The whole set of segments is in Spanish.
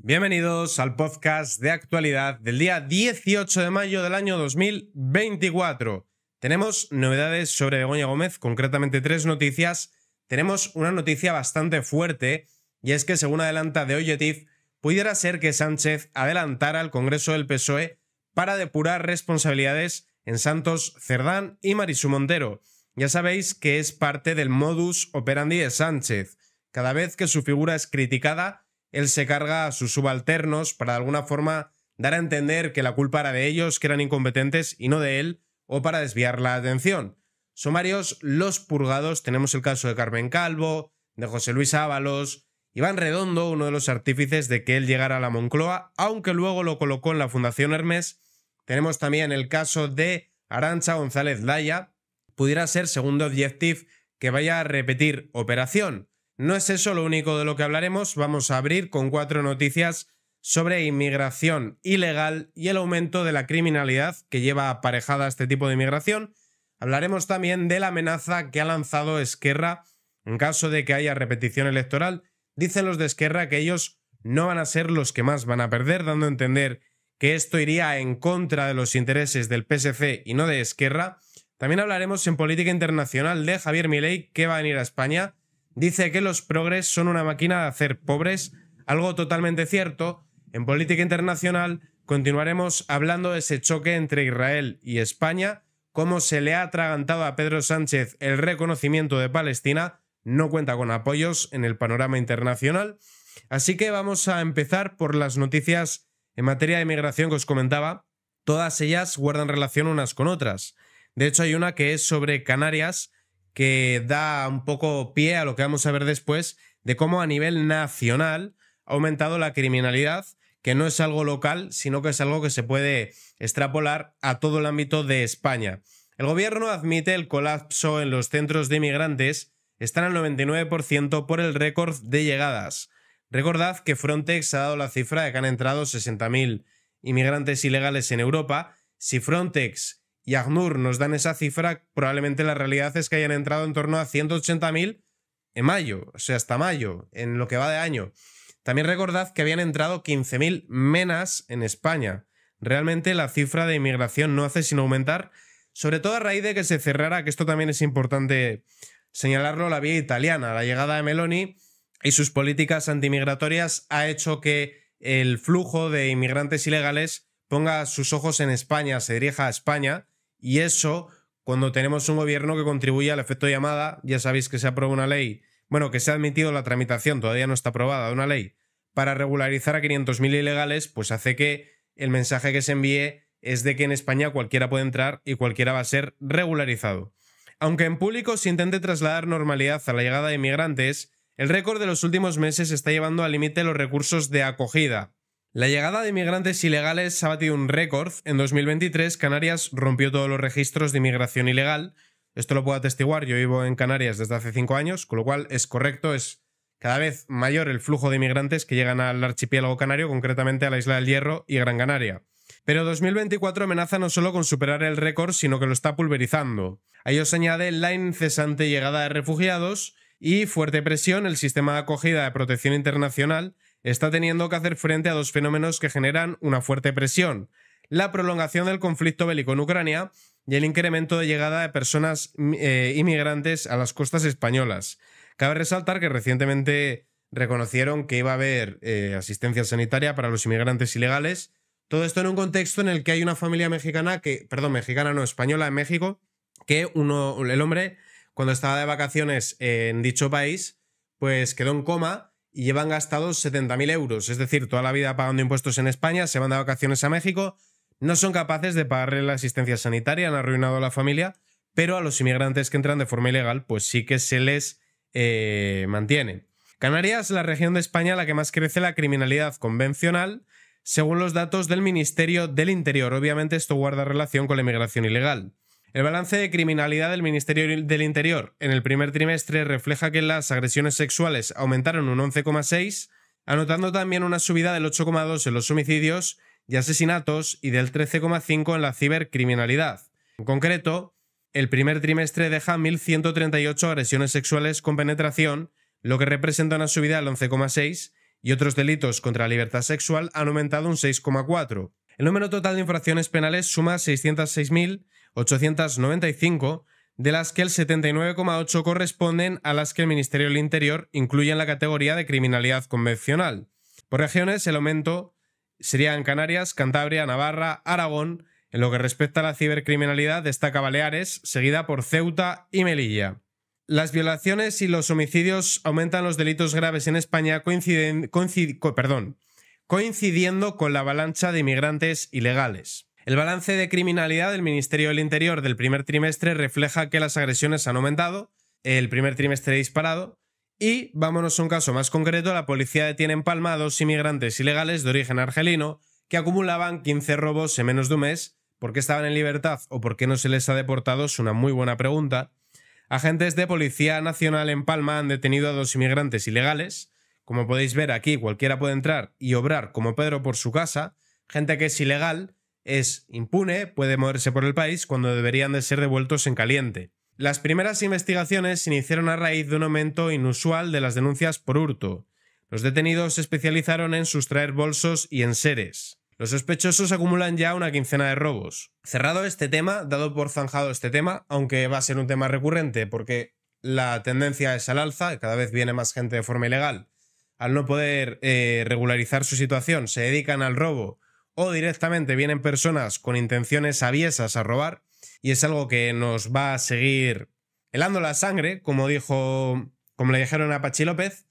Bienvenidos al podcast de actualidad del día 18 de mayo del año 2024. Tenemos novedades sobre Begoña Gómez, concretamente tres noticias. Tenemos una noticia bastante fuerte y es que según adelanta de Oyetif, pudiera ser que Sánchez adelantara al Congreso del PSOE para depurar responsabilidades en Santos Cerdán y Marisu Montero. Ya sabéis que es parte del modus operandi de Sánchez. Cada vez que su figura es criticada, él se carga a sus subalternos para de alguna forma dar a entender que la culpa era de ellos, que eran incompetentes y no de él, o para desviar la atención. Sumarios, los purgados, tenemos el caso de Carmen Calvo, de José Luis Ábalos, Iván Redondo, uno de los artífices de que él llegara a la Moncloa, aunque luego lo colocó en la Fundación Hermes. Tenemos también el caso de Arancha González Laya, pudiera ser segundo objetivo que vaya a repetir operación. No es eso lo único de lo que hablaremos, vamos a abrir con cuatro noticias sobre inmigración ilegal y el aumento de la criminalidad que lleva aparejada este tipo de inmigración. Hablaremos también de la amenaza que ha lanzado Esquerra en caso de que haya repetición electoral. Dicen los de Esquerra que ellos no van a ser los que más van a perder, dando a entender que esto iría en contra de los intereses del PSC y no de Esquerra. También hablaremos en política internacional de Javier Milei, que va a venir a España dice que los progres son una máquina de hacer pobres, algo totalmente cierto. En política internacional continuaremos hablando de ese choque entre Israel y España, cómo se le ha atragantado a Pedro Sánchez el reconocimiento de Palestina, no cuenta con apoyos en el panorama internacional. Así que vamos a empezar por las noticias en materia de migración que os comentaba. Todas ellas guardan relación unas con otras. De hecho, hay una que es sobre Canarias, que da un poco pie a lo que vamos a ver después de cómo a nivel nacional ha aumentado la criminalidad, que no es algo local, sino que es algo que se puede extrapolar a todo el ámbito de España. El gobierno admite el colapso en los centros de inmigrantes, están al 99% por el récord de llegadas. Recordad que Frontex ha dado la cifra de que han entrado 60.000 inmigrantes ilegales en Europa. Si Frontex y ACNUR nos dan esa cifra, probablemente la realidad es que hayan entrado en torno a 180.000 en mayo, o sea, hasta mayo, en lo que va de año. También recordad que habían entrado 15.000 menas en España. Realmente la cifra de inmigración no hace sino aumentar, sobre todo a raíz de que se cerrara, que esto también es importante señalarlo, la vía italiana. La llegada de Meloni y sus políticas antimigratorias ha hecho que el flujo de inmigrantes ilegales ponga sus ojos en España, se dirija a España, y eso, cuando tenemos un gobierno que contribuye al efecto llamada, ya sabéis que se aprueba una ley, bueno, que se ha admitido la tramitación, todavía no está aprobada, una ley para regularizar a 500.000 ilegales, pues hace que el mensaje que se envíe es de que en España cualquiera puede entrar y cualquiera va a ser regularizado. Aunque en público se intente trasladar normalidad a la llegada de inmigrantes, el récord de los últimos meses está llevando al límite los recursos de acogida, la llegada de inmigrantes ilegales ha batido un récord. En 2023, Canarias rompió todos los registros de inmigración ilegal. Esto lo puedo atestiguar, yo vivo en Canarias desde hace cinco años, con lo cual es correcto, es cada vez mayor el flujo de inmigrantes que llegan al archipiélago canario, concretamente a la isla del Hierro y Gran Canaria. Pero 2024 amenaza no solo con superar el récord, sino que lo está pulverizando. A ello se añade la incesante llegada de refugiados y fuerte presión el sistema de acogida de protección internacional está teniendo que hacer frente a dos fenómenos que generan una fuerte presión, la prolongación del conflicto bélico en Ucrania y el incremento de llegada de personas eh, inmigrantes a las costas españolas. Cabe resaltar que recientemente reconocieron que iba a haber eh, asistencia sanitaria para los inmigrantes ilegales. Todo esto en un contexto en el que hay una familia mexicana que, perdón, mexicana no, española en México, que uno, el hombre, cuando estaba de vacaciones en dicho país, pues quedó en coma y llevan gastados 70.000 euros, es decir, toda la vida pagando impuestos en España, se van de vacaciones a México, no son capaces de pagarle la asistencia sanitaria, han arruinado a la familia, pero a los inmigrantes que entran de forma ilegal, pues sí que se les eh, mantiene. Canarias es la región de España la que más crece la criminalidad convencional, según los datos del Ministerio del Interior. Obviamente esto guarda relación con la inmigración ilegal. El balance de criminalidad del Ministerio del Interior en el primer trimestre refleja que las agresiones sexuales aumentaron un 11,6, anotando también una subida del 8,2 en los homicidios y asesinatos y del 13,5 en la cibercriminalidad. En concreto, el primer trimestre deja 1.138 agresiones sexuales con penetración, lo que representa una subida del 11,6, y otros delitos contra la libertad sexual han aumentado un 6,4. El número total de infracciones penales suma 606.000 895, de las que el 79,8 corresponden a las que el Ministerio del Interior incluye en la categoría de criminalidad convencional. Por regiones, el aumento sería en Canarias, Cantabria, Navarra, Aragón. En lo que respecta a la cibercriminalidad, destaca Baleares, seguida por Ceuta y Melilla. Las violaciones y los homicidios aumentan los delitos graves en España coinciden, perdón, coincidiendo con la avalancha de inmigrantes ilegales. El balance de criminalidad del Ministerio del Interior del primer trimestre refleja que las agresiones han aumentado, el primer trimestre disparado, y vámonos a un caso más concreto, la policía detiene en Palma a dos inmigrantes ilegales de origen argelino que acumulaban 15 robos en menos de un mes. ¿Por qué estaban en libertad o por qué no se les ha deportado? Es una muy buena pregunta. Agentes de Policía Nacional en Palma han detenido a dos inmigrantes ilegales. Como podéis ver aquí, cualquiera puede entrar y obrar como Pedro por su casa. Gente que es ilegal es impune, puede moverse por el país cuando deberían de ser devueltos en caliente. Las primeras investigaciones se iniciaron a raíz de un aumento inusual de las denuncias por hurto. Los detenidos se especializaron en sustraer bolsos y enseres. Los sospechosos acumulan ya una quincena de robos. Cerrado este tema, dado por zanjado este tema, aunque va a ser un tema recurrente porque la tendencia es al alza, cada vez viene más gente de forma ilegal. Al no poder eh, regularizar su situación, se dedican al robo o directamente vienen personas con intenciones aviesas a robar y es algo que nos va a seguir helando la sangre, como dijo, como le dijeron a Pachi López.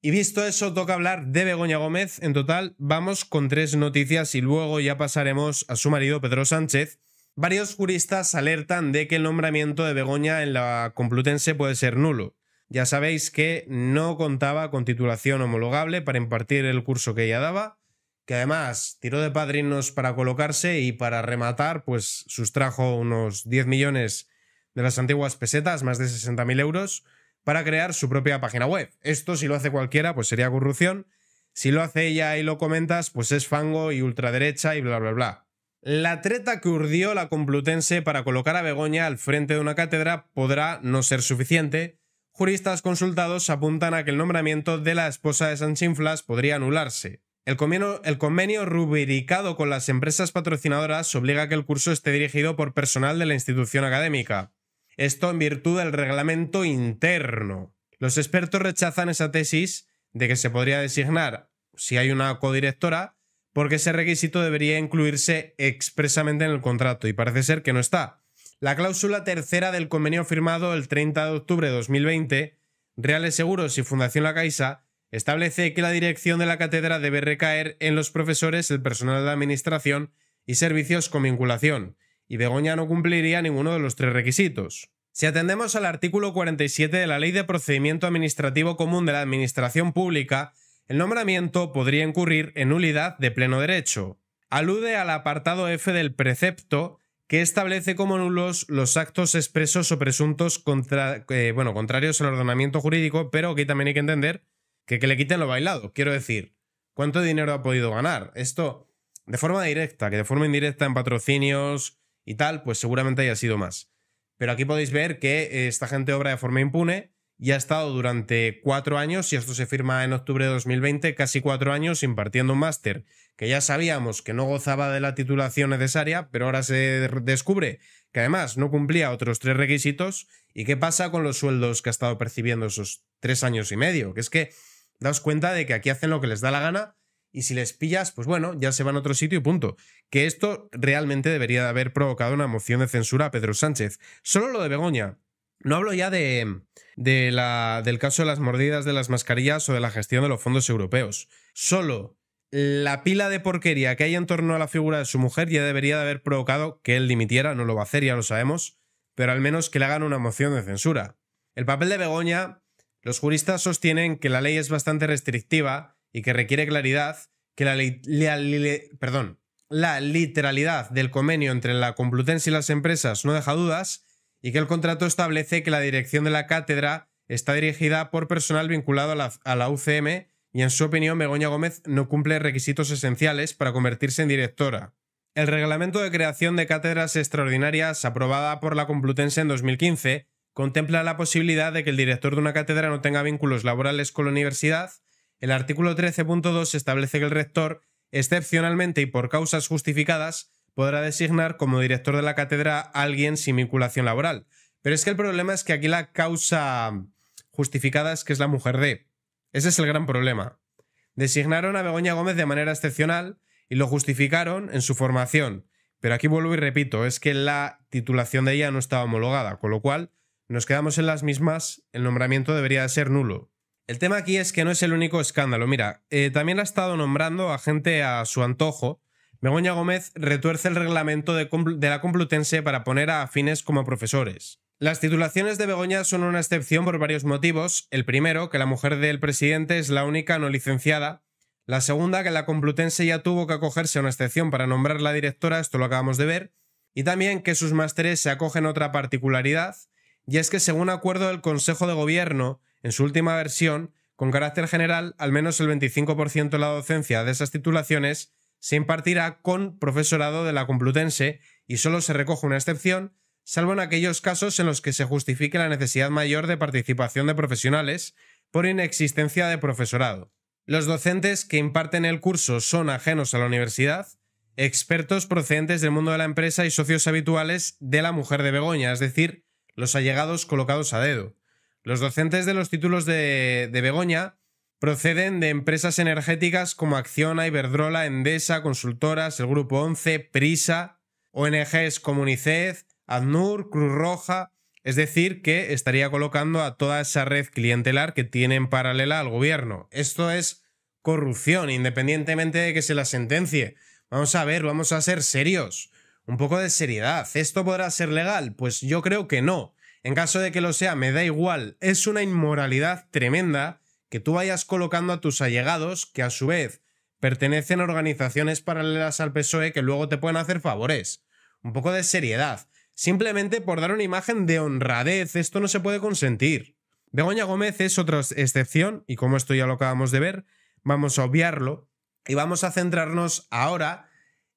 Y visto eso, toca hablar de Begoña Gómez. En total, vamos con tres noticias y luego ya pasaremos a su marido Pedro Sánchez. Varios juristas alertan de que el nombramiento de Begoña en la Complutense puede ser nulo. Ya sabéis que no contaba con titulación homologable para impartir el curso que ella daba que además tiró de padrinos para colocarse y para rematar, pues sustrajo unos 10 millones de las antiguas pesetas, más de 60.000 euros, para crear su propia página web. Esto, si lo hace cualquiera, pues sería corrupción. Si lo hace ella y lo comentas, pues es fango y ultraderecha y bla, bla, bla. La treta que urdió la Complutense para colocar a Begoña al frente de una cátedra podrá no ser suficiente. Juristas consultados apuntan a que el nombramiento de la esposa de Sanchinflas podría anularse. El convenio, rubricado con las empresas patrocinadoras obliga a que el curso esté dirigido por personal de la institución académica. Esto en virtud del reglamento interno. Los expertos rechazan esa tesis de que se podría designar, si hay una codirectora, porque ese requisito debería incluirse expresamente en el contrato y parece ser que no está. La cláusula tercera del convenio firmado el 30 de octubre de 2020, Reales Seguros y Fundación La Caixa, establece que la dirección de la cátedra debe recaer en los profesores, el personal de administración y servicios con vinculación, y Begoña no cumpliría ninguno de los tres requisitos. Si atendemos al artículo 47 de la Ley de Procedimiento Administrativo Común de la Administración Pública, el nombramiento podría incurrir en nulidad de pleno derecho. Alude al apartado F del precepto que establece como nulos los actos expresos o presuntos eh, bueno, contrarios al ordenamiento jurídico, pero aquí también hay que entender que, le quiten lo bailado. Quiero decir, ¿cuánto dinero ha podido ganar? Esto de forma directa, que de forma indirecta en patrocinios y tal, pues seguramente haya sido más. Pero aquí podéis ver que eh, esta gente obra de forma impune y ha estado durante cuatro años, y esto se firma en octubre de 2020, casi cuatro años impartiendo un máster, que ya sabíamos que no gozaba de la titulación necesaria, pero ahora se descubre que además no cumplía otros tres requisitos. ¿Y qué pasa con los sueldos que ha estado percibiendo esos tres años y medio? Que es que Daos cuenta de que aquí hacen lo que les da la gana y si les pillas, pues bueno, ya se van a otro sitio y punto. Que esto realmente debería de haber provocado una moción de censura a Pedro Sánchez. Solo lo de Begoña. No hablo ya de, de la, del caso de las mordidas de las mascarillas o de la gestión de los fondos europeos. Solo la pila de porquería que hay en torno a la figura de su mujer ya debería de haber provocado que él dimitiera, no lo va a hacer, ya lo sabemos, pero al menos que le hagan una moción de censura. El papel de Begoña los juristas sostienen que la ley es bastante restrictiva y que requiere claridad, que la, literalidad del convenio entre la Complutense y las empresas no deja dudas y que el contrato establece que la dirección de la cátedra está dirigida por personal vinculado a la, a la UCM y en su opinión Begoña Gómez no cumple requisitos esenciales para convertirse en directora. El reglamento de creación de cátedras extraordinarias aprobada por la Complutense en 2015 contempla la posibilidad de que el director de una cátedra no tenga vínculos laborales con la universidad. El artículo 13.2 establece que el rector, excepcionalmente y por causas justificadas, podrá designar como director de la cátedra a alguien sin vinculación laboral. Pero es que el problema es que aquí la causa justificada es que es la mujer de. Ese es el gran problema. Designaron a Begoña Gómez de manera excepcional y lo justificaron en su formación. Pero aquí vuelvo y repito, es que la titulación de ella no estaba homologada, con lo cual nos quedamos en las mismas, el nombramiento debería ser nulo. El tema aquí es que no es el único escándalo. Mira, eh, también ha estado nombrando a gente a su antojo. Begoña Gómez retuerce el reglamento de, la Complutense para poner a afines como profesores. Las titulaciones de Begoña son una excepción por varios motivos. El primero, que la mujer del presidente es la única no licenciada. La segunda, que la Complutense ya tuvo que acogerse a una excepción para nombrar la directora, esto lo acabamos de ver. Y también que sus másteres se acogen a otra particularidad, y es que según acuerdo del Consejo de Gobierno, en su última versión, con carácter general, al menos el 25% de la docencia de esas titulaciones se impartirá con profesorado de la Complutense y solo se recoge una excepción, salvo en aquellos casos en los que se justifique la necesidad mayor de participación de profesionales por inexistencia de profesorado. Los docentes que imparten el curso son ajenos a la universidad, expertos procedentes del mundo de la empresa y socios habituales de la mujer de Begoña, es decir, los allegados colocados a dedo. Los docentes de los títulos de, Begoña proceden de empresas energéticas como Acciona, Iberdrola, Endesa, Consultoras, el Grupo 11, Prisa, ONGs como UNICEF, Cruz Roja, es decir, que estaría colocando a toda esa red clientelar que tiene en paralela al gobierno. Esto es corrupción, independientemente de que se la sentencie. Vamos a ver, vamos a ser serios un poco de seriedad. ¿Esto podrá ser legal? Pues yo creo que no. En caso de que lo sea, me da igual. Es una inmoralidad tremenda que tú vayas colocando a tus allegados, que a su vez pertenecen a organizaciones paralelas al PSOE que luego te pueden hacer favores. Un poco de seriedad. Simplemente por dar una imagen de honradez, esto no se puede consentir. Begoña Gómez es otra excepción, y como esto ya lo acabamos de ver, vamos a obviarlo y vamos a centrarnos ahora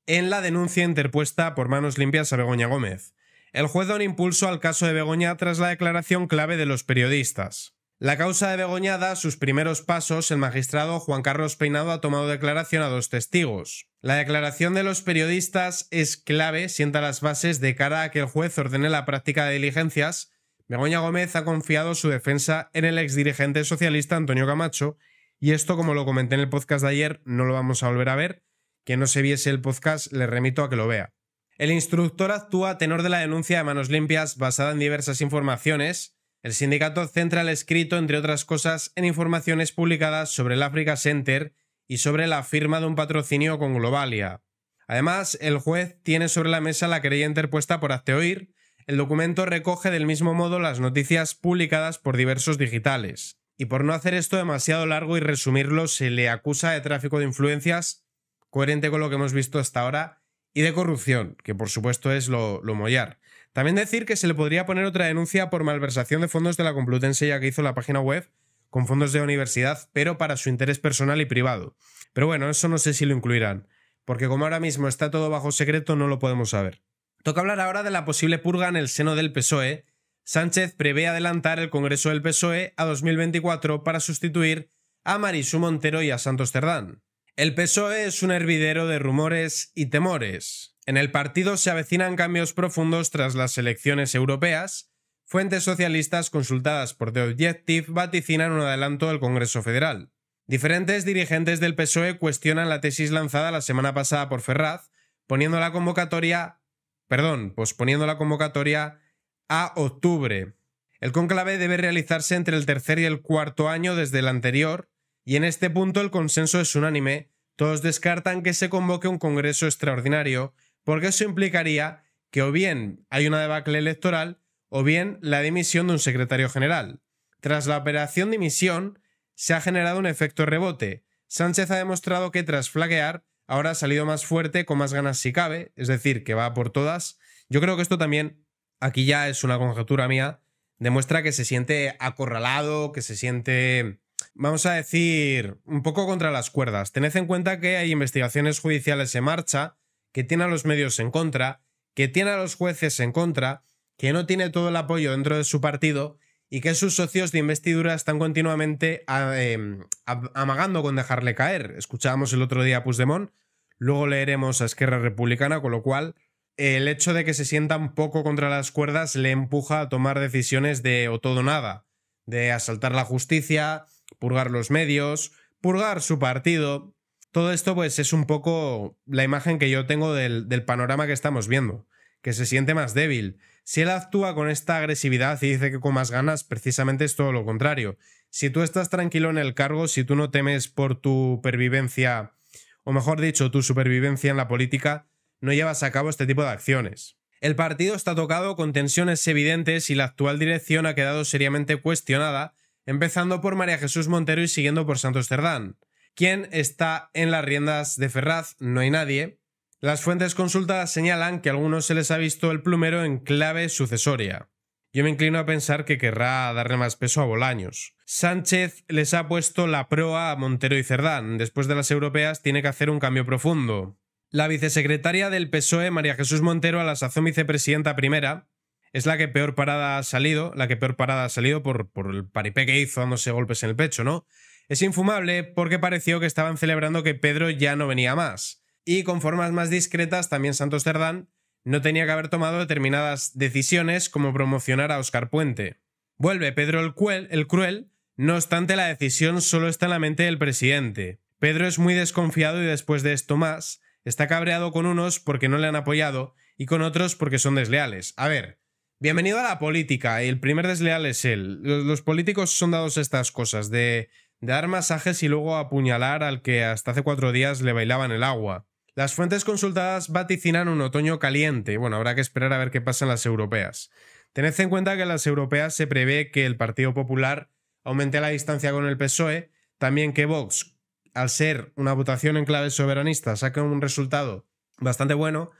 en la denuncia interpuesta por manos limpias a Begoña Gómez. El juez da un impulso al caso de Begoña tras la declaración clave de los periodistas. La causa de Begoña da sus primeros pasos. El magistrado Juan Carlos Peinado ha tomado declaración a dos testigos. La declaración de los periodistas es clave, sienta las bases de cara a que el juez ordene la práctica de diligencias. Begoña Gómez ha confiado su defensa en el exdirigente socialista Antonio Camacho, y esto, como lo comenté en el podcast de ayer, no lo vamos a volver a ver, que no se viese el podcast, le remito a que lo vea. El instructor actúa tenor de la denuncia de manos limpias basada en diversas informaciones. El sindicato centra el escrito, entre otras cosas, en informaciones publicadas sobre el Africa Center y sobre la firma de un patrocinio con Globalia. Además, el juez tiene sobre la mesa la querella interpuesta por Acteoir. El documento recoge del mismo modo las noticias publicadas por diversos digitales. Y por no hacer esto demasiado largo y resumirlo, se le acusa de tráfico de influencias coherente con lo que hemos visto hasta ahora, y de corrupción, que por supuesto es lo, lo mollar. También decir que se le podría poner otra denuncia por malversación de fondos de la Complutense ya que hizo la página web con fondos de universidad, pero para su interés personal y privado. Pero bueno, eso no sé si lo incluirán, porque como ahora mismo está todo bajo secreto no lo podemos saber. Toca hablar ahora de la posible purga en el seno del PSOE. Sánchez prevé adelantar el Congreso del PSOE a 2024 para sustituir a Marisú Montero y a Santos Cerdán. El PSOE es un hervidero de rumores y temores. En el partido se avecinan cambios profundos tras las elecciones europeas. Fuentes socialistas consultadas por The Objective vaticinan un adelanto del Congreso Federal. Diferentes dirigentes del PSOE cuestionan la tesis lanzada la semana pasada por Ferraz, poniendo la convocatoria, perdón, posponiendo la convocatoria a octubre. El conclave debe realizarse entre el tercer y el cuarto año desde el anterior, y en este punto el consenso es unánime, todos descartan que se convoque un Congreso extraordinario, porque eso implicaría que o bien hay una debacle electoral o bien la dimisión de un secretario general. Tras la operación dimisión, se ha generado un efecto rebote. Sánchez ha demostrado que tras flaquear, ahora ha salido más fuerte, con más ganas si cabe, es decir, que va por todas. Yo creo que esto también, aquí ya es una conjetura mía, demuestra que se siente acorralado, que se siente vamos a decir, un poco contra las cuerdas. Tened en cuenta que hay investigaciones judiciales en marcha, que tiene a los medios en contra, que tiene a los jueces en contra, que no tiene todo el apoyo dentro de su partido y que sus socios de investidura están continuamente em, amagando con dejarle caer. Escuchábamos el otro día a Puigdemont, luego leeremos a Esquerra Republicana, con lo cual el hecho de que se sienta un poco contra las cuerdas le empuja a tomar decisiones de o todo nada, de asaltar la justicia, purgar los medios, purgar su partido. Todo esto pues es un poco la imagen que yo tengo del, panorama que estamos viendo, que se siente más débil. Si él actúa con esta agresividad y dice que con más ganas, precisamente es todo lo contrario. Si tú estás tranquilo en el cargo, si tú no temes por tu pervivencia, o mejor dicho, tu supervivencia en la política, no llevas a cabo este tipo de acciones. El partido está tocado con tensiones evidentes y la actual dirección ha quedado seriamente cuestionada empezando por María Jesús Montero y siguiendo por Santos Cerdán, ¿Quién está en las riendas de Ferraz, no hay nadie. Las fuentes consultadas señalan que a algunos se les ha visto el plumero en clave sucesoria. Yo me inclino a pensar que querrá darle más peso a Bolaños. Sánchez les ha puesto la proa a Montero y Cerdán. Después de las europeas tiene que hacer un cambio profundo. La vicesecretaria del PSOE, María Jesús Montero, a la sazón vicepresidenta primera, es la que peor parada ha salido, la que peor parada ha salido por, el paripé que hizo dándose golpes en el pecho, ¿no? Es infumable porque pareció que estaban celebrando que Pedro ya no venía más. Y con formas más discretas, también Santos Cerdán no tenía que haber tomado determinadas decisiones como promocionar a Oscar Puente. Vuelve Pedro el, el Cruel, no obstante la decisión solo está en la mente del presidente. Pedro es muy desconfiado y después de esto más, está cabreado con unos porque no le han apoyado y con otros porque son desleales. A ver, Bienvenido a la política. El primer desleal es él. Los políticos son dados estas cosas de, de dar masajes y luego apuñalar al que hasta hace cuatro días le bailaban el agua. Las fuentes consultadas vaticinan un otoño caliente. Bueno, habrá que esperar a ver qué pasa en las europeas. Tened en cuenta que en las europeas se prevé que el Partido Popular aumente la distancia con el PSOE, también que Vox, al ser una votación en clave soberanista, saque un resultado bastante bueno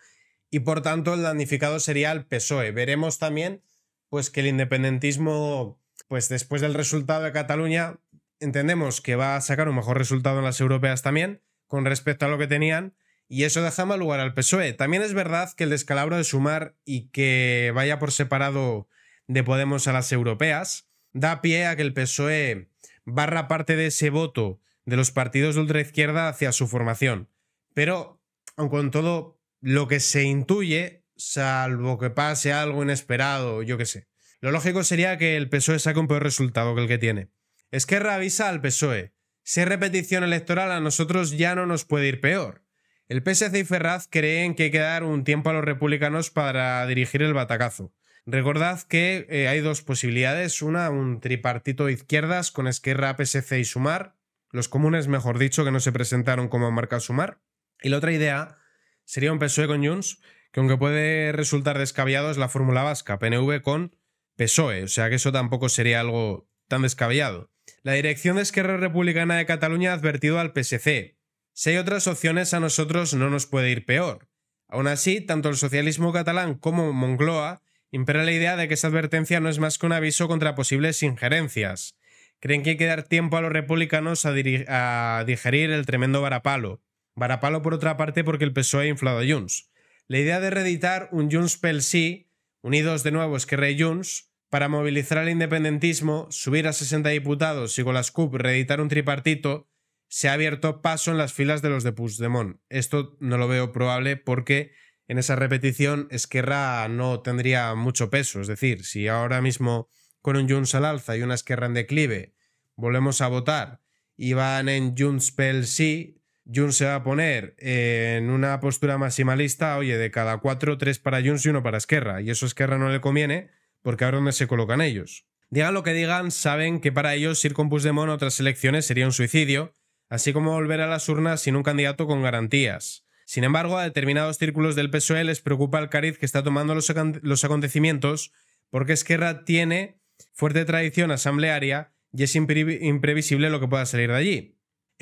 y por tanto el danificado sería el PSOE. Veremos también pues que el independentismo pues después del resultado de Cataluña entendemos que va a sacar un mejor resultado en las europeas también con respecto a lo que tenían y eso deja mal lugar al PSOE. También es verdad que el descalabro de Sumar y que vaya por separado de Podemos a las europeas da pie a que el PSOE barra parte de ese voto de los partidos de ultraizquierda hacia su formación. Pero, aun con todo, lo que se intuye, salvo que pase algo inesperado, yo qué sé. Lo lógico sería que el PSOE saque un peor resultado que el que tiene. Esquerra avisa al PSOE. Si hay repetición electoral, a nosotros ya no nos puede ir peor. El PSC y Ferraz creen que hay que dar un tiempo a los republicanos para dirigir el batacazo. Recordad que eh, hay dos posibilidades, una, un tripartito de izquierdas con Esquerra, PSC y Sumar, los comunes, mejor dicho, que no se presentaron como marca Sumar, y la otra idea sería un PSOE con Junts, que aunque puede resultar descabellado es la fórmula vasca, PNV con PSOE, o sea que eso tampoco sería algo tan descabellado. La dirección de Esquerra Republicana de Cataluña ha advertido al PSC. Si hay otras opciones, a nosotros no nos puede ir peor. Aún así, tanto el socialismo catalán como Mongloa impera la idea de que esa advertencia no es más que un aviso contra posibles injerencias. Creen que hay que dar tiempo a los republicanos a, a digerir el tremendo varapalo. Varapalo, por otra parte, porque el PSOE ha inflado a Junts. La idea de reeditar un Junts pel sí, unidos de nuevo Esquerra y Junts, para movilizar al independentismo, subir a 60 diputados y con las CUP reeditar un tripartito, se ha abierto paso en las filas de los de Puigdemont. Esto no lo veo probable porque en esa repetición Esquerra no tendría mucho peso. Es decir, si ahora mismo con un Junts al alza y una Esquerra en declive volvemos a votar y van en Junts pel sí, Jun se va a poner en una postura maximalista, oye, de cada cuatro, tres para Jun y uno para Esquerra. Y eso a Esquerra no le conviene, porque ahora ver se colocan ellos. Digan lo que digan, saben que para ellos ir con Puigdemont a otras elecciones sería un suicidio, así como volver a las urnas sin un candidato con garantías. Sin embargo, a determinados círculos del PSOE les preocupa el cariz que está tomando los acontecimientos, porque Esquerra tiene fuerte tradición asamblearia y es imprevisible lo que pueda salir de allí.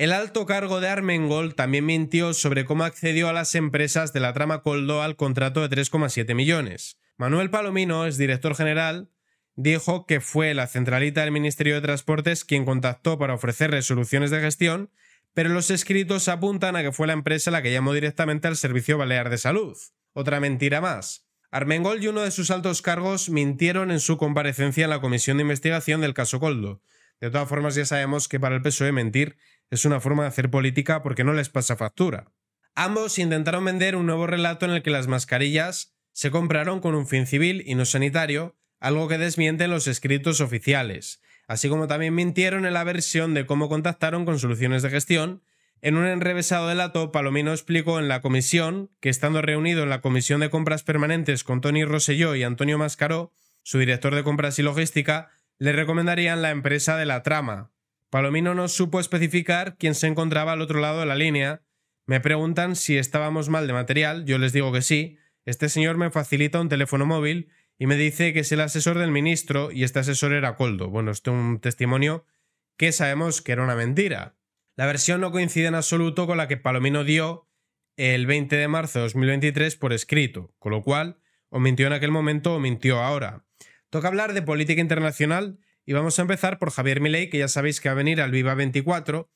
El alto cargo de Armengol también mintió sobre cómo accedió a las empresas de la trama Coldo al contrato de 3,7 millones. Manuel Palomino, es director general, dijo que fue la centralita del Ministerio de Transportes quien contactó para ofrecerle soluciones de gestión, pero los escritos apuntan a que fue la empresa la que llamó directamente al Servicio Balear de Salud. Otra mentira más. Armengol y uno de sus altos cargos mintieron en su comparecencia en la Comisión de Investigación del caso Coldo. De todas formas, ya sabemos que para el PSOE mentir es una forma de hacer política porque no les pasa factura. Ambos intentaron vender un nuevo relato en el que las mascarillas se compraron con un fin civil y no sanitario, algo que desmienten los escritos oficiales, así como también mintieron en la versión de cómo contactaron con soluciones de gestión. En un enrevesado delato, Palomino explicó en la comisión que estando reunido en la comisión de compras permanentes con Tony Rosselló y Antonio Mascaró, su director de compras y logística, le recomendarían la empresa de la trama, Palomino no supo especificar quién se encontraba al otro lado de la línea. Me preguntan si estábamos mal de material, yo les digo que sí. Este señor me facilita un teléfono móvil y me dice que es el asesor del ministro y este asesor era Coldo. Bueno, este es un testimonio que sabemos que era una mentira. La versión no coincide en absoluto con la que Palomino dio el 20 de marzo de 2023 por escrito, con lo cual o mintió en aquel momento o mintió ahora. Toca hablar de política internacional y vamos a empezar por Javier Milei, que ya sabéis que va a venir al Viva 24.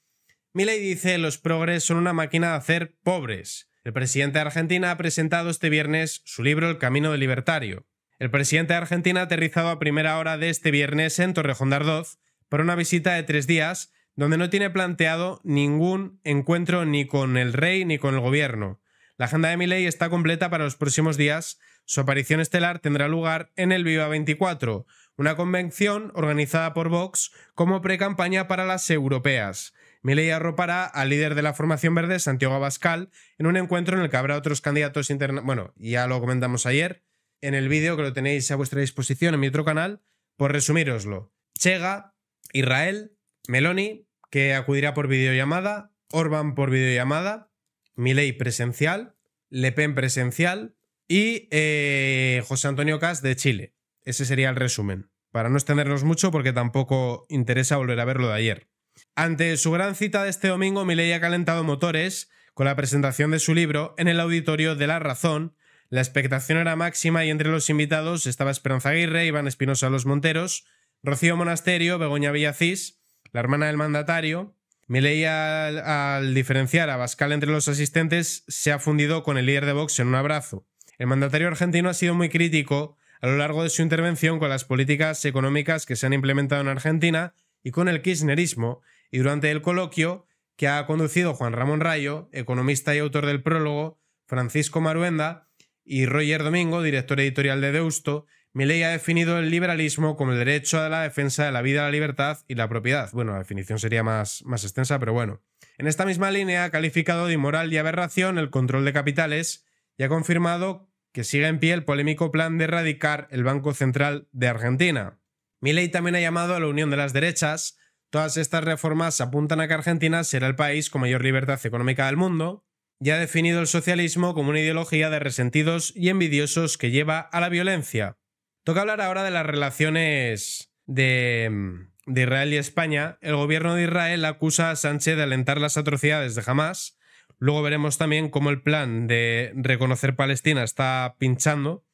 Milei dice, los progres son una máquina de hacer pobres. El presidente de Argentina ha presentado este viernes su libro El Camino del Libertario. El presidente de Argentina ha aterrizado a primera hora de este viernes en Torrejón de Ardoz para una visita de tres días donde no tiene planteado ningún encuentro ni con el rey ni con el gobierno. La agenda de Milei está completa para los próximos días. Su aparición estelar tendrá lugar en el Viva 24, una convención organizada por Vox como precampaña para las europeas. Milei arropará al líder de la formación verde, Santiago Abascal, en un encuentro en el que habrá otros candidatos internacionales. Bueno, ya lo comentamos ayer en el vídeo que lo tenéis a vuestra disposición en mi otro canal, por resumiroslo, Chega, Israel, Meloni, que acudirá por videollamada, Orban por videollamada, Milei presencial, Le Pen presencial y eh, José Antonio Cas de Chile. Ese sería el resumen. Para no extenderlos mucho, porque tampoco interesa volver a verlo de ayer. Ante su gran cita de este domingo, Milei ha calentado motores con la presentación de su libro en el auditorio de La Razón. La expectación era máxima y entre los invitados estaba Esperanza Aguirre, Iván Espinosa Los Monteros, Rocío Monasterio, Begoña Villacís, la hermana del mandatario. Milei, al, al diferenciar a Bascal entre los asistentes, se ha fundido con el líder de Vox en un abrazo. El mandatario argentino ha sido muy crítico a lo largo de su intervención con las políticas económicas que se han implementado en Argentina y con el kirchnerismo, y durante el coloquio que ha conducido Juan Ramón Rayo, economista y autor del prólogo, Francisco Maruenda y Roger Domingo, director editorial de Deusto, Milei ha definido el liberalismo como el derecho a la defensa de la vida, la libertad y la propiedad. Bueno, la definición sería más, más extensa, pero bueno. En esta misma línea ha calificado de inmoral y aberración el control de capitales y ha confirmado que siga en pie el polémico plan de erradicar el Banco Central de Argentina. Milei también ha llamado a la unión de las derechas. Todas estas reformas apuntan a que Argentina será el país con mayor libertad económica del mundo y ha definido el socialismo como una ideología de resentidos y envidiosos que lleva a la violencia. Toca hablar ahora de las relaciones de, mm, de Israel y España. El gobierno de Israel acusa a Sánchez de alentar las atrocidades de Hamas Luego veremos también cómo el plan de reconocer Palestina está pinchando,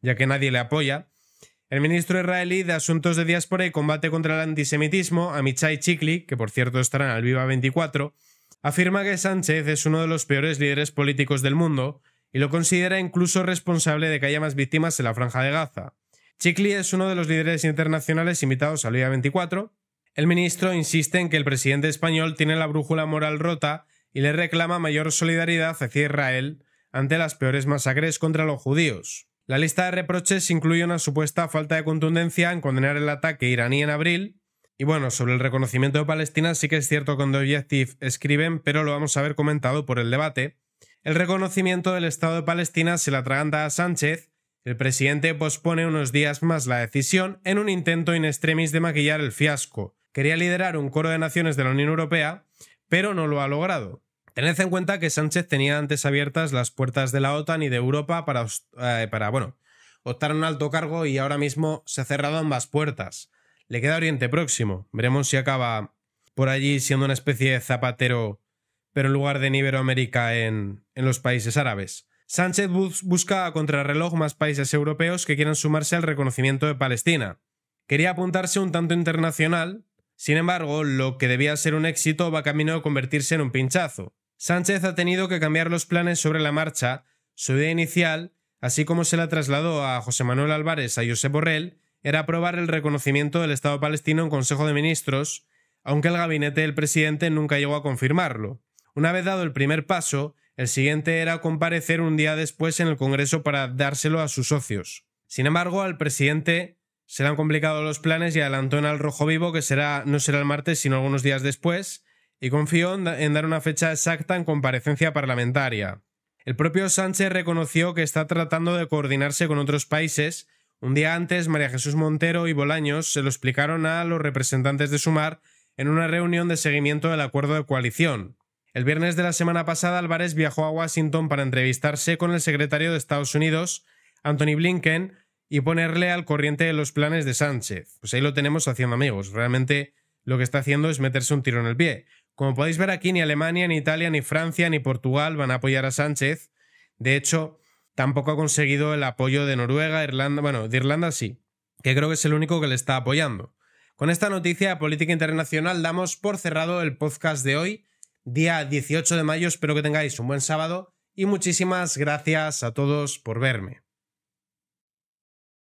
ya que nadie le apoya. El ministro israelí de Asuntos de Diáspora y Combate contra el Antisemitismo, Amichai Chikli, que por cierto estará en el Viva 24, afirma que Sánchez es uno de los peores líderes políticos del mundo y lo considera incluso responsable de que haya más víctimas en la Franja de Gaza. Chikli es uno de los líderes internacionales invitados al Viva 24. El ministro insiste en que el presidente español tiene la brújula moral rota y le reclama mayor solidaridad hacia Israel ante las peores masacres contra los judíos. La lista de reproches incluye una supuesta falta de contundencia en condenar el ataque iraní en abril. Y bueno, sobre el reconocimiento de Palestina sí que es cierto cuando Objective escriben, pero lo vamos a ver comentado por el debate. El reconocimiento del Estado de Palestina se la atraganta a Sánchez. El presidente pospone unos días más la decisión en un intento in extremis de maquillar el fiasco. Quería liderar un coro de naciones de la Unión Europea pero no lo ha logrado. Tened en cuenta que Sánchez tenía antes abiertas las puertas de la OTAN y de Europa para, eh, para bueno, optar a un alto cargo y ahora mismo se ha cerrado ambas puertas. Le queda Oriente Próximo. Veremos si acaba por allí siendo una especie de zapatero, pero en lugar de en Iberoamérica en, los países árabes. Sánchez busca a contrarreloj más países europeos que quieran sumarse al reconocimiento de Palestina. Quería apuntarse un tanto internacional, sin embargo, lo que debía ser un éxito va camino a convertirse en un pinchazo. Sánchez ha tenido que cambiar los planes sobre la marcha, su idea inicial, así como se la trasladó a José Manuel Álvarez a Josep Borrell, era aprobar el reconocimiento del Estado palestino en Consejo de Ministros, aunque el gabinete del presidente nunca llegó a confirmarlo. Una vez dado el primer paso, el siguiente era comparecer un día después en el Congreso para dárselo a sus socios. Sin embargo, al presidente se han complicado los planes y adelantó en Al Rojo Vivo que será, no será el martes sino algunos días después y confió en dar una fecha exacta en comparecencia parlamentaria. El propio Sánchez reconoció que está tratando de coordinarse con otros países. Un día antes, María Jesús Montero y Bolaños se lo explicaron a los representantes de Sumar en una reunión de seguimiento del acuerdo de coalición. El viernes de la semana pasada, Álvarez viajó a Washington para entrevistarse con el secretario de Estados Unidos, Anthony Blinken, y ponerle al corriente de los planes de Sánchez. Pues ahí lo tenemos haciendo amigos. Realmente lo que está haciendo es meterse un tiro en el pie. Como podéis ver aquí, ni Alemania, ni Italia, ni Francia, ni Portugal van a apoyar a Sánchez. De hecho, tampoco ha conseguido el apoyo de Noruega, Irlanda, bueno, de Irlanda sí, que creo que es el único que le está apoyando. Con esta noticia de política internacional damos por cerrado el podcast de hoy, día 18 de mayo. Espero que tengáis un buen sábado y muchísimas gracias a todos por verme.